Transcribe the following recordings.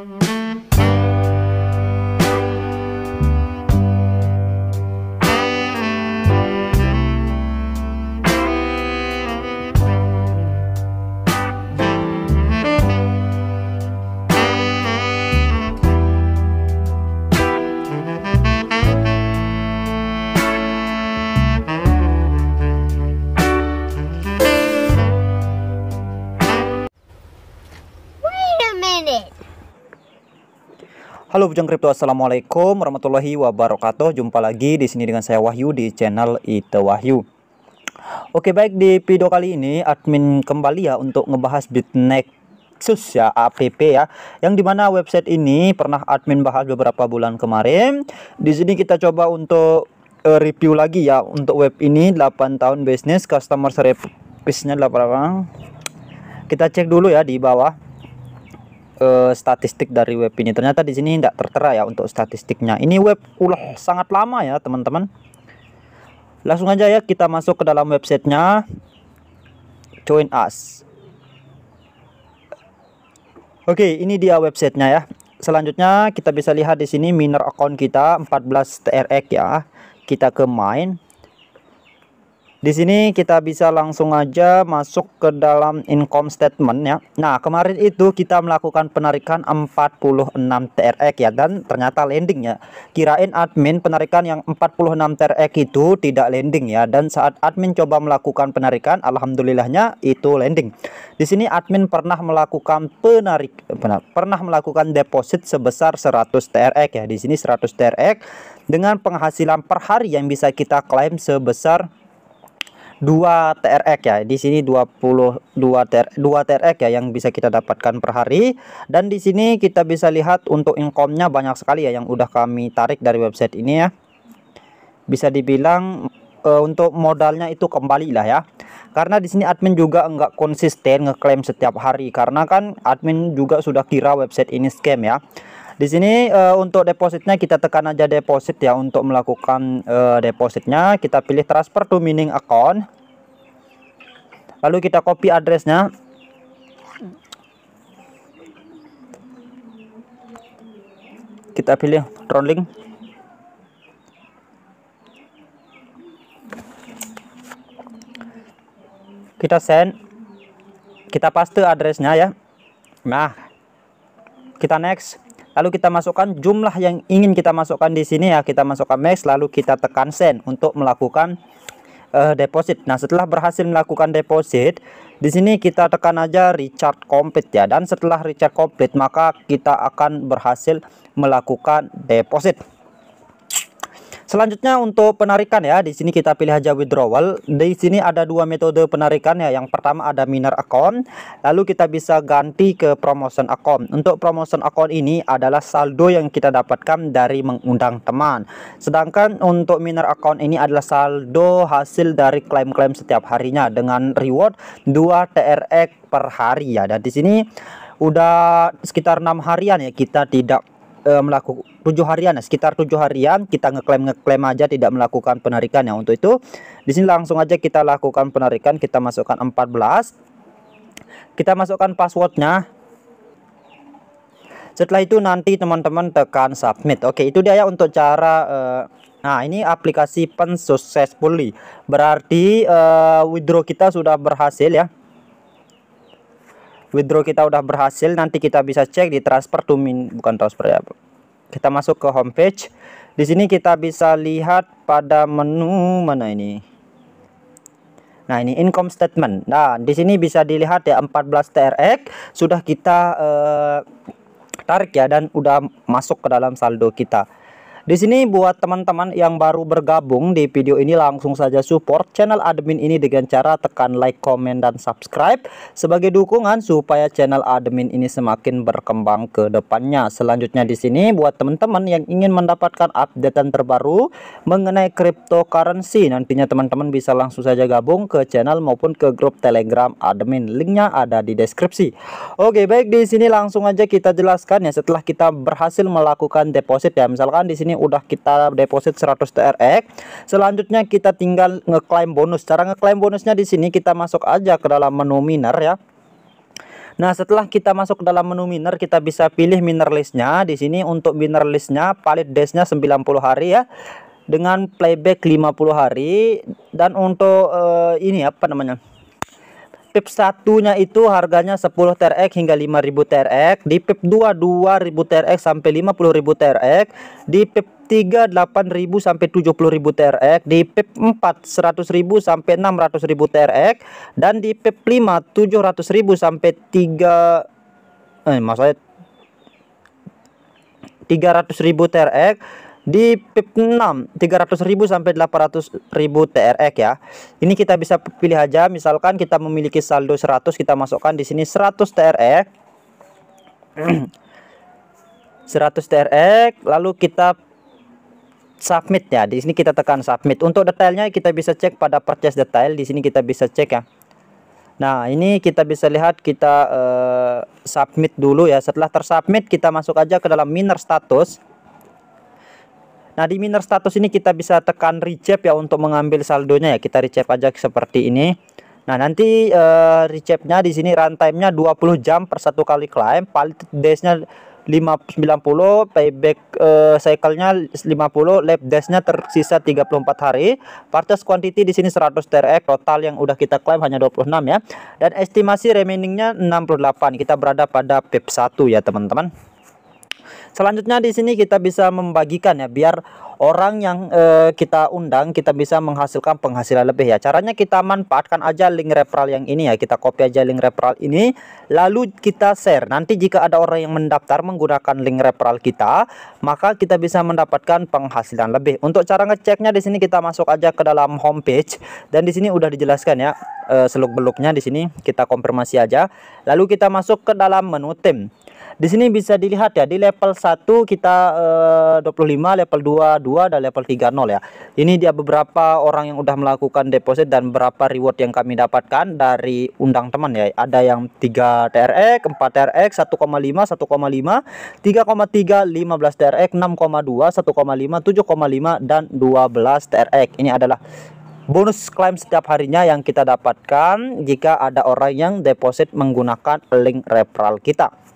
Mm-hmm. Halo Bujang Kripto, Assalamualaikum warahmatullahi wabarakatuh. Jumpa lagi di sini dengan saya Wahyu di channel Ite Wahyu. Oke baik di video kali ini admin kembali ya untuk ngebahas Bitnexus ya APP ya yang dimana website ini pernah admin bahas beberapa bulan kemarin. Di sini kita coba untuk uh, review lagi ya untuk web ini 8 tahun bisnis customer service-nya 8 Kita cek dulu ya di bawah uh, statistik dari web ini. Ternyata di sini tidak tertera ya untuk statistiknya. Ini web ulah sangat lama ya teman-teman. Langsung aja ya kita masuk ke dalam websitenya. Join us. Oke, ini dia websitenya ya. Selanjutnya kita bisa lihat di sini miner account kita 14 TRX ya. Kita ke main. Di sini kita bisa langsung aja masuk ke dalam income statement ya. Nah, kemarin itu kita melakukan penarikan 46 TRX ya dan ternyata landing ya. Kirain admin penarikan yang 46 TRX itu tidak landing ya dan saat admin coba melakukan penarikan alhamdulillahnya itu landing. Di sini admin pernah melakukan penarik pernah, pernah melakukan deposit sebesar 100 TRX ya. Di sini 100 TRX dengan penghasilan per hari yang bisa kita klaim sebesar 2 TRX ya. Di sini 22 TR, 2 TRX ya yang bisa kita dapatkan per hari dan di sini kita bisa lihat untuk income-nya banyak sekali ya yang udah kami tarik dari website ini ya. Bisa dibilang e, untuk modalnya itu kembali lah ya. Karena di sini admin juga enggak konsisten ngeklaim setiap hari karena kan admin juga sudah kira website ini scam ya. Di sini uh, untuk depositnya kita tekan aja deposit ya untuk melakukan uh, depositnya. Kita pilih transfer to mining account. Lalu kita copy addressnya. Kita pilih rolling. Kita send. Kita paste addressnya ya. Nah, kita next. Lalu kita masukkan jumlah yang ingin kita masukkan di sini ya, kita masukkan max lalu kita tekan send untuk melakukan uh, deposit. Nah, setelah berhasil melakukan deposit, di sini kita tekan aja recharge complete ya dan setelah recharge complete maka kita akan berhasil melakukan deposit. Selanjutnya untuk penarikan ya, di sini kita pilih aja withdrawal. Di sini ada dua metode penarikan ya. Yang pertama ada miner account, lalu kita bisa ganti ke promotion account. Untuk promotion account ini adalah saldo yang kita dapatkan dari mengundang teman. Sedangkan untuk miner account ini adalah saldo hasil dari klaim-klaim setiap harinya dengan reward 2 TRX per hari ya. Dan di sini udah sekitar enam harian ya kita tidak e, eh, melakukan tujuh harian sekitar tujuh harian kita ngeklaim ngeklaim aja tidak melakukan penarikan ya untuk itu di sini langsung aja kita lakukan penarikan kita masukkan 14 kita masukkan passwordnya setelah itu nanti teman-teman tekan submit oke itu dia ya untuk cara uh, Nah, ini aplikasi pen successfully. Berarti uh, withdraw kita sudah berhasil ya withdraw kita udah berhasil nanti kita bisa cek di transfer to min bukan transfer ya kita masuk ke homepage di sini kita bisa lihat pada menu mana ini Nah, ini income statement. Nah, di sini bisa dilihat ya 14 TRX sudah kita uh, tarik ya dan udah masuk ke dalam saldo kita. Di sini buat teman-teman yang baru bergabung di video ini langsung saja support channel admin ini dengan cara tekan like, komen, dan subscribe sebagai dukungan supaya channel admin ini semakin berkembang ke depannya. Selanjutnya di sini buat teman-teman yang ingin mendapatkan updatean terbaru mengenai cryptocurrency nantinya teman-teman bisa langsung saja gabung ke channel maupun ke grup telegram admin. Linknya ada di deskripsi. Oke baik di sini langsung aja kita jelaskan ya setelah kita berhasil melakukan deposit ya misalkan di sini ini udah kita deposit 100 TRX. Selanjutnya kita tinggal ngeklaim bonus. Cara ngeklaim bonusnya di sini kita masuk aja ke dalam menu miner ya. Nah setelah kita masuk ke dalam menu miner kita bisa pilih miner listnya di sini untuk miner listnya valid daysnya 90 hari ya dengan playback 50 hari dan untuk uh, ini apa namanya pip satunya itu harganya 10 TRX hingga 5000 TRX, di pip 2 2000 TRX sampai 50000 TRX, di pip 3 8000 sampai 70000 TRX, di pip 4 100000 sampai 600000 TRX dan di pip 5 700000 sampai 3 eh maksudnya 300000 TRX di pip 6 300.000 sampai 800.000 TRX ya. Ini kita bisa pilih aja misalkan kita memiliki saldo 100 kita masukkan di sini 100 TRX. 100 TRX lalu kita submit ya. Di sini kita tekan submit. Untuk detailnya kita bisa cek pada purchase detail. Di sini kita bisa cek ya. Nah, ini kita bisa lihat kita uh, submit dulu ya. Setelah tersubmit, kita masuk aja ke dalam miner status. Nah di minor status ini kita bisa tekan recap ya untuk mengambil saldonya ya kita recap aja seperti ini. Nah nanti uh, eh, recapnya di sini runtime-nya 20 jam per satu kali climb, valid days-nya 590, payback uh, cycle-nya 50, lap desnya nya tersisa 34 hari. Purchase quantity di sini 100 TRX, total yang udah kita klaim hanya 26 ya. Dan estimasi remaining-nya 68. Kita berada pada pip 1 ya, teman-teman. Selanjutnya di sini kita bisa membagikan ya biar orang yang eh, kita undang kita bisa menghasilkan penghasilan lebih ya. Caranya kita manfaatkan aja link referral yang ini ya. Kita copy aja link referral ini lalu kita share. Nanti jika ada orang yang mendaftar menggunakan link referral kita, maka kita bisa mendapatkan penghasilan lebih. Untuk cara ngeceknya di sini kita masuk aja ke dalam homepage dan di sini udah dijelaskan ya eh, seluk beluknya di sini kita konfirmasi aja. Lalu kita masuk ke dalam menu tim. Di sini bisa dilihat ya di level 1 kita eh, 25, level 2 2 dan level 3 0 ya. Ini dia beberapa orang yang udah melakukan deposit dan berapa reward yang kami dapatkan dari undang teman ya. Ada yang 3 TRX, 4 TRX, 1,5, 1,5, 3,3, 15 TRX, 6,2, 1,5, 7,5 dan 12 TRX. Ini adalah bonus klaim setiap harinya yang kita dapatkan jika ada orang yang deposit menggunakan link referral kita.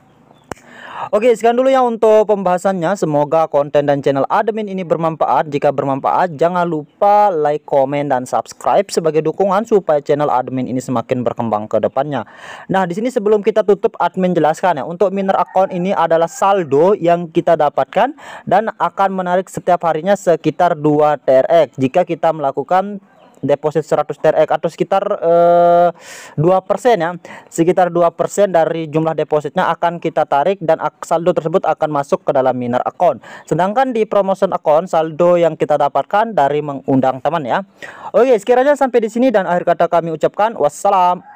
Oke, sekian dulu ya untuk pembahasannya. Semoga konten dan channel admin ini bermanfaat. Jika bermanfaat, jangan lupa like, komen, dan subscribe sebagai dukungan supaya channel admin ini semakin berkembang ke depannya. Nah, di sini sebelum kita tutup, admin jelaskan ya. Untuk miner account ini adalah saldo yang kita dapatkan dan akan menarik setiap harinya sekitar 2 TRX jika kita melakukan deposit 100 TRX eh, atau sekitar eh, dua persen ya sekitar dua persen dari jumlah depositnya akan kita tarik dan saldo tersebut akan masuk ke dalam miner account sedangkan di promotion account saldo yang kita dapatkan dari mengundang teman ya oke sekiranya sampai di sini dan akhir kata kami ucapkan wassalam